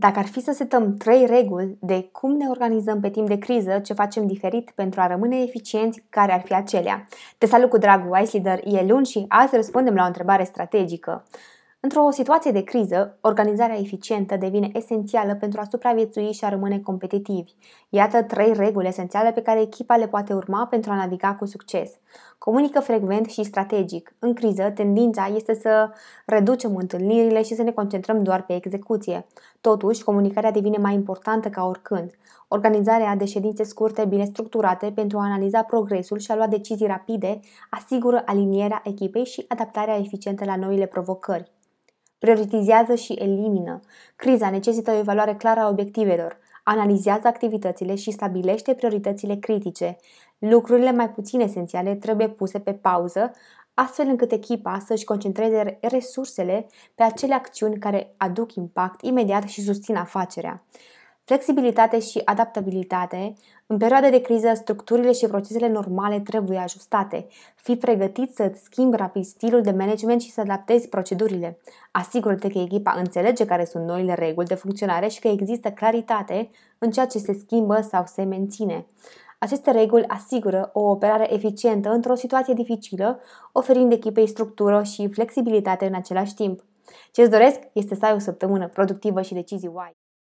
Dacă ar fi să setăm trei reguli de cum ne organizăm pe timp de criză, ce facem diferit pentru a rămâne eficienți, care ar fi acelea? Te salut cu dragul Wise Leader, e luni și azi răspundem la o întrebare strategică. Într-o situație de criză, organizarea eficientă devine esențială pentru a supraviețui și a rămâne competitivi. Iată trei reguli esențiale pe care echipa le poate urma pentru a naviga cu succes. Comunică frecvent și strategic. În criză, tendința este să reducem întâlnirile și să ne concentrăm doar pe execuție. Totuși, comunicarea devine mai importantă ca oricând. Organizarea de ședințe scurte bine structurate pentru a analiza progresul și a lua decizii rapide asigură alinierea echipei și adaptarea eficientă la noile provocări. Prioritizează și elimină. Criza necesită o evaluare clară a obiectivelor. Analizează activitățile și stabilește prioritățile critice. Lucrurile mai puțin esențiale trebuie puse pe pauză, astfel încât echipa să-și concentreze resursele pe acele acțiuni care aduc impact imediat și susțin afacerea. Flexibilitate și adaptabilitate. În perioade de criză, structurile și procesele normale trebuie ajustate. Fii pregătit să îți schimbi rapid stilul de management și să adaptezi procedurile. Asigură-te că echipa înțelege care sunt noile reguli de funcționare și că există claritate în ceea ce se schimbă sau se menține. Aceste reguli asigură o operare eficientă într-o situație dificilă, oferind echipei structură și flexibilitate în același timp. Ce-ți doresc este să ai o săptămână productivă și decizii wise.